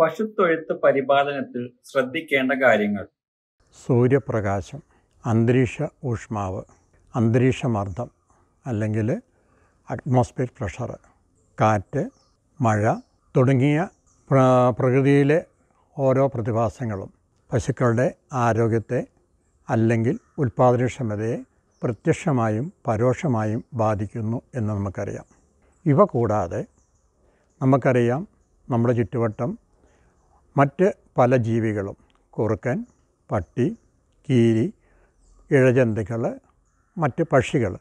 പശുത്തൊഴുത്ത് പരിപാലനത്തിൽ ശ്രദ്ധിക്കേണ്ട കാര്യങ്ങൾ സൂര്യപ്രകാശം അന്തരീക്ഷ ഊഷ്മാവ് അന്തരീക്ഷമർദ്ദം അല്ലെങ്കിൽ അറ്റ്മോസ്ഫിയർ പ്രഷർ കാറ്റ് മഴ തുടങ്ങിയ പ്രകൃതിയിലെ ഓരോ പ്രതിഭാസങ്ങളും പശുക്കളുടെ ആരോഗ്യത്തെ അല്ലെങ്കിൽ ഉൽപ്പാദനക്ഷമതയെ പ്രത്യക്ഷമായും പരോക്ഷമായും ബാധിക്കുന്നു എന്ന് നമുക്കറിയാം ഇവ കൂടാതെ നമുക്കറിയാം നമ്മുടെ ചുറ്റുവട്ടം മറ്റ് പല ജീവികളും കുറുക്കൻ പട്ടി കീരി ഇഴജന്തുക്കൾ മറ്റ് പക്ഷികൾ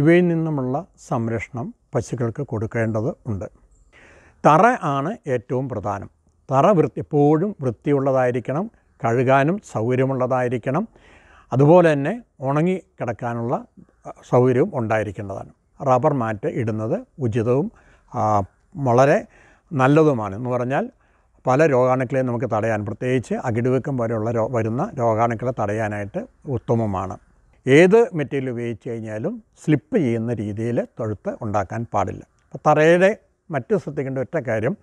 ഇവയിൽ നിന്നുമുള്ള സംരക്ഷണം പശുക്കൾക്ക് കൊടുക്കേണ്ടത് ഉണ്ട് തറ ആണ് ഏറ്റവും പ്രധാനം തറ വൃത്തി എപ്പോഴും വൃത്തിയുള്ളതായിരിക്കണം കഴുകാനും സൗകര്യമുള്ളതായിരിക്കണം അതുപോലെ തന്നെ ഉണങ്ങി കിടക്കാനുള്ള സൗകര്യവും ഉണ്ടായിരിക്കേണ്ടതാണ് റബ്ബർ മാറ്റ് ഇടുന്നത് ഉചിതവും വളരെ നല്ലതുമാണ് എന്ന് പറഞ്ഞാൽ പല രോഗാണുക്കളെയും നമുക്ക് തടയാൻ പ്രത്യേകിച്ച് അകിടുവെക്കം പോലെയുള്ള രോ വരുന്ന രോഗാണുക്കളെ തടയാനായിട്ട് ഉത്തമമാണ് ഏത് മെറ്റീരിയൽ ഉപയോഗിച്ച് കഴിഞ്ഞാലും സ്ലിപ്പ് ചെയ്യുന്ന രീതിയിൽ തൊഴുത്ത് ഉണ്ടാക്കാൻ പാടില്ല അപ്പോൾ തറയുടെ മറ്റു ശ്രദ്ധിക്കേണ്ട ഒറ്റ കാര്യം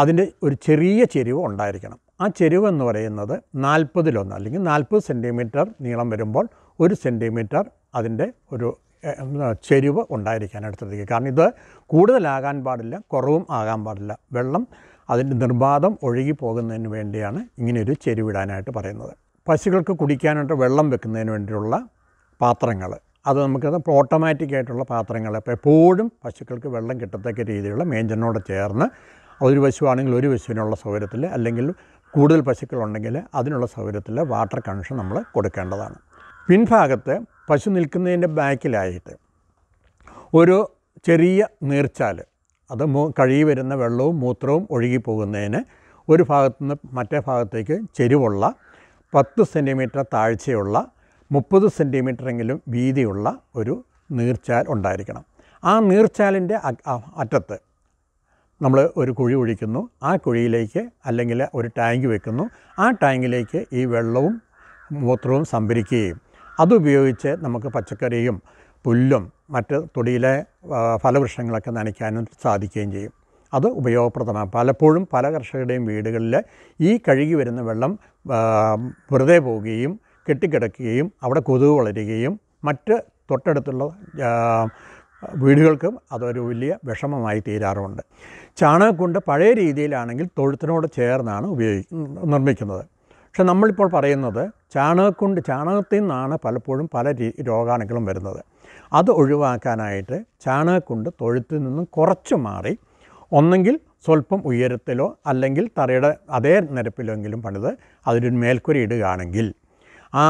അതിൻ്റെ ഒരു ചെറിയ ചെരിവ് ഉണ്ടായിരിക്കണം ആ ചെരിവ് എന്ന് പറയുന്നത് നാൽപ്പതിലൊന്ന് അല്ലെങ്കിൽ നാൽപ്പത് സെൻറ്റിമീറ്റർ നീളം വരുമ്പോൾ ഒരു സെൻറ്റിമീറ്റർ അതിൻ്റെ ഒരു ചെരുവ് ഉണ്ടായിരിക്കാനായിട്ട് ശ്രദ്ധിക്കുക കാരണം ഇത് കൂടുതലാകാൻ പാടില്ല കുറവും ആകാൻ പാടില്ല വെള്ളം അതിൻ്റെ നിർബാധം ഒഴുകിപ്പോകുന്നതിന് വേണ്ടിയാണ് ഇങ്ങനെയൊരു ചെരുവിടാനായിട്ട് പറയുന്നത് പശുക്കൾക്ക് കുടിക്കാനായിട്ട് വെള്ളം വെക്കുന്നതിന് വേണ്ടിയുള്ള പാത്രങ്ങൾ അത് നമുക്ക് ഓട്ടോമാറ്റിക് ആയിട്ടുള്ള പാത്രങ്ങൾ അപ്പോൾ എപ്പോഴും പശുക്കൾക്ക് വെള്ളം കിട്ടത്തക്ക രീതിയിലുള്ള മേഞ്ചനോട് ചേർന്ന് ഒരു പശുവാണെങ്കിൽ ഒരു പശുവിനുള്ള സൗകര്യത്തിൽ അല്ലെങ്കിൽ കൂടുതൽ പശുക്കളുണ്ടെങ്കിൽ അതിനുള്ള സൗകര്യത്തിൽ വാട്ടർ കണക്ഷൻ നമ്മൾ കൊടുക്കേണ്ടതാണ് പിൻഭാഗത്ത് പശു നിൽക്കുന്നതിൻ്റെ ബാക്കിലായിട്ട് ഒരു ചെറിയ നീർച്ചാൽ അത് കഴുകി വരുന്ന വെള്ളവും മൂത്രവും ഒഴുകിപ്പോകുന്നതിന് ഒരു ഭാഗത്തു നിന്ന് മറ്റേ ഭാഗത്തേക്ക് ചെരുവുള്ള പത്ത് സെൻറ്റിമീറ്റർ താഴ്ചയുള്ള മുപ്പത് സെൻറ്റിമീറ്ററെങ്കിലും വീതിയുള്ള ഒരു നീർച്ചാൽ ഉണ്ടായിരിക്കണം ആ നീർച്ചാലിൻ്റെ അറ്റത്ത് നമ്മൾ ഒരു കുഴി ഒഴിക്കുന്നു ആ കുഴിയിലേക്ക് അല്ലെങ്കിൽ ഒരു ടാങ്ക് വെക്കുന്നു ആ ടാങ്കിലേക്ക് ഈ വെള്ളവും മൂത്രവും സംഭരിക്കുകയും അതുപയോഗിച്ച് നമുക്ക് പച്ചക്കറിയും പുല്ലും മറ്റ് തൊടിയിലെ ഫലവൃക്ഷങ്ങളൊക്കെ നനയ്ക്കാനും സാധിക്കുകയും ചെയ്യും അത് ഉപയോഗപ്രദമാണ് പലപ്പോഴും പല കർഷകരുടെയും വീടുകളിൽ ഈ കഴുകി വരുന്ന വെള്ളം വെറുതെ പോവുകയും കെട്ടിക്കിടക്കുകയും അവിടെ കൊതുക് വളരുകയും മറ്റ് തൊട്ടടുത്തുള്ള വീടുകൾക്കും അതൊരു വലിയ വിഷമമായി തീരാറുണ്ട് ചാണകം കൊണ്ട് പഴയ രീതിയിലാണെങ്കിൽ തൊഴുത്തിനോട് ചേർന്നാണ് ഉപയോഗിക്കുന്നത് നിർമ്മിക്കുന്നത് പക്ഷെ നമ്മളിപ്പോൾ പറയുന്നത് ചാണകക്കൊണ്ട് ചാണകത്തിൽ നിന്നാണ് പലപ്പോഴും പല രോഗാണുക്കളും വരുന്നത് അത് ഒഴിവാക്കാനായിട്ട് ചാണകക്കൊണ്ട് തൊഴുത്തിൽ നിന്നും കുറച്ച് മാറി ഒന്നെങ്കിൽ സ്വല്പം ഉയരത്തിലോ അല്ലെങ്കിൽ തറയുടെ അതേ നിരപ്പിലെങ്കിലും പണിത് അതിനൊരു മേൽക്കുരി ഇടുകയാണെങ്കിൽ ആ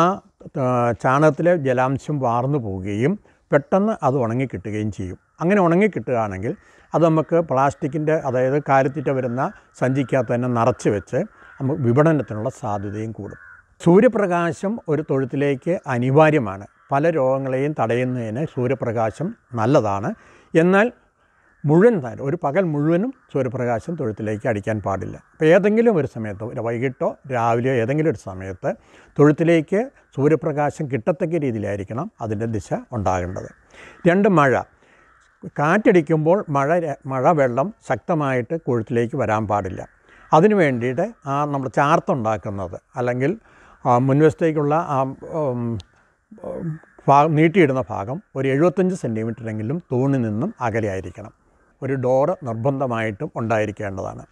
ചാണകത്തിലെ ജലാംശം വാർന്നു പോവുകയും പെട്ടെന്ന് അത് ഉണങ്ങിക്കിട്ടുകയും ചെയ്യും അങ്ങനെ ഉണങ്ങിക്കിട്ടുകയാണെങ്കിൽ അത് നമുക്ക് പ്ലാസ്റ്റിക്കിൻ്റെ അതായത് കാലിത്തീറ്റ വരുന്ന സഞ്ചിക്കകത്ത് തന്നെ നിറച്ച് വെച്ച് നമുക്ക് വിപണനത്തിനുള്ള സാധ്യതയും കൂടും സൂര്യപ്രകാശം ഒരു തൊഴുത്തിലേക്ക് അനിവാര്യമാണ് പല രോഗങ്ങളെയും തടയുന്നതിന് സൂര്യപ്രകാശം നല്ലതാണ് എന്നാൽ മുഴുവൻ നേരം ഒരു പകൽ മുഴുവനും സൂര്യപ്രകാശം തൊഴുത്തിലേക്ക് അടിക്കാൻ പാടില്ല അപ്പോൾ ഏതെങ്കിലും ഒരു സമയത്ത് വൈകിട്ടോ രാവിലെയോ ഏതെങ്കിലും ഒരു സമയത്ത് തൊഴുത്തിലേക്ക് സൂര്യപ്രകാശം കിട്ടത്തക്ക രീതിയിലായിരിക്കണം അതിൻ്റെ ദിശ ഉണ്ടാകേണ്ടത് രണ്ട് മഴ കാറ്റടിക്കുമ്പോൾ മഴ മഴ വെള്ളം ശക്തമായിട്ട് കൊഴുത്തിലേക്ക് വരാൻ പാടില്ല അതിന് വേണ്ടിയിട്ട് ആ നമ്മൾ ചാർത്തുണ്ടാക്കുന്നത് അല്ലെങ്കിൽ മുൻവശത്തേക്കുള്ള ആ ഭാഗം നീട്ടിയിടുന്ന ഭാഗം ഒരു എഴുപത്തഞ്ച് സെൻറ്റിമീറ്ററെങ്കിലും തൂണിൽ നിന്നും അകലെയായിരിക്കണം ഒരു ഡോറ് നിർബന്ധമായിട്ടും ഉണ്ടായിരിക്കേണ്ടതാണ്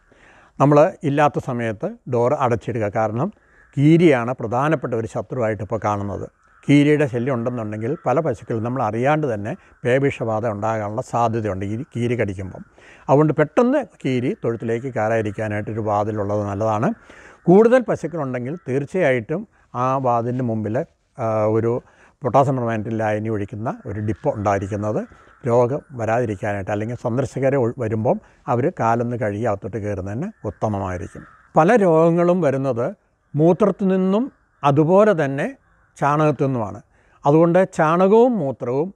നമ്മൾ ഇല്ലാത്ത സമയത്ത് ഡോറ് അടച്ചിടുക കാരണം കീരിയാണ് പ്രധാനപ്പെട്ട ഒരു ശത്രുവായിട്ട് ഇപ്പോൾ കാണുന്നത് കീരയുടെ ശല്യം ഉണ്ടെന്നുണ്ടെങ്കിൽ പല പശുക്കളും നമ്മൾ അറിയാണ്ട് തന്നെ പേവിഷബാധ ഉണ്ടാകാനുള്ള സാധ്യതയുണ്ട് ഈ കീരി കടിക്കുമ്പം അതുകൊണ്ട് പെട്ടെന്ന് കീരി തൊഴുത്തിലേക്ക് കയറാതിരിക്കാനായിട്ടൊരു വാതിലുള്ളത് നല്ലതാണ് കൂടുതൽ പശുക്കളുണ്ടെങ്കിൽ തീർച്ചയായിട്ടും ആ വാതിലിന് മുമ്പിൽ ഒരു പൊട്ടാസ്യം പെർമാനറ്റിൽ ലായനി ഒഴിക്കുന്ന ഒരു ഡിപ്പോ ഉണ്ടായിരിക്കുന്നത് രോഗം വരാതിരിക്കാനായിട്ട് അല്ലെങ്കിൽ സന്ദർശകരെ വരുമ്പം അവർ കാലൊന്ന് കഴുകി അകത്തോട്ട് കയറുന്നതിന് ഉത്തമമായിരിക്കും പല രോഗങ്ങളും വരുന്നത് മൂത്രത്തിൽ നിന്നും അതുപോലെ തന്നെ ചാണകത്തൊന്നുമാണ് നിന്നുമാണ് അതുകൊണ്ട് ചാണകവും മൂത്രവും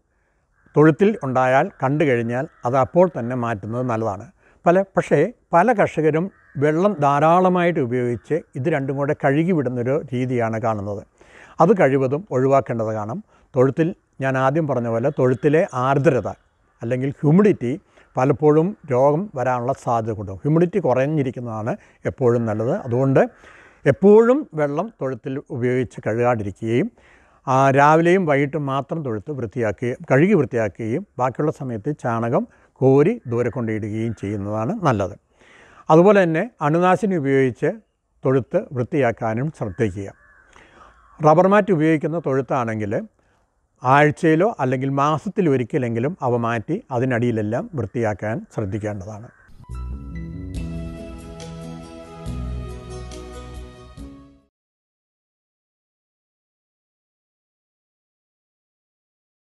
തൊഴുത്തിൽ ഉണ്ടായാൽ കണ്ടു കഴിഞ്ഞാൽ അത് അപ്പോൾ തന്നെ മാറ്റുന്നത് നല്ലതാണ് പല പക്ഷേ പല കർഷകരും വെള്ളം ധാരാളമായിട്ട് ഉപയോഗിച്ച് ഇത് രണ്ടും കൂടെ കഴുകി വിടുന്നൊരു രീതിയാണ് കാണുന്നത് അത് കഴിവതും ഒഴിവാക്കേണ്ടത് കാണും തൊഴുത്തിൽ ഞാൻ ആദ്യം പറഞ്ഞ പോലെ തൊഴുത്തിലെ ആർദ്രത അല്ലെങ്കിൽ ഹ്യൂമിഡിറ്റി പലപ്പോഴും രോഗം വരാനുള്ള സാധ്യത കൂടും ഹ്യൂമിഡിറ്റി കുറഞ്ഞിരിക്കുന്നതാണ് എപ്പോഴും നല്ലത് അതുകൊണ്ട് എപ്പോഴും വെള്ളം തൊഴുത്തിൽ ഉപയോഗിച്ച് കഴുകാതിരിക്കുകയും രാവിലെയും വൈകിട്ടും മാത്രം തൊഴുത്ത് വൃത്തിയാക്കുകയും കഴുകി വൃത്തിയാക്കുകയും ബാക്കിയുള്ള സമയത്ത് ചാണകം കോരി ദൂരെ കൊണ്ടിടുകയും ചെയ്യുന്നതാണ് നല്ലത് അതുപോലെ തന്നെ അണുനാശിനി ഉപയോഗിച്ച് തൊഴുത്ത് വൃത്തിയാക്കാനും ശ്രദ്ധിക്കുക റബ്ബർ മാറ്റ് ഉപയോഗിക്കുന്ന തൊഴുത്താണെങ്കിൽ ആഴ്ചയിലോ അല്ലെങ്കിൽ മാസത്തിലൊരിക്കലെങ്കിലും അവ മാറ്റി അതിനടിയിലെല്ലാം വൃത്തിയാക്കാൻ ശ്രദ്ധിക്കേണ്ടതാണ്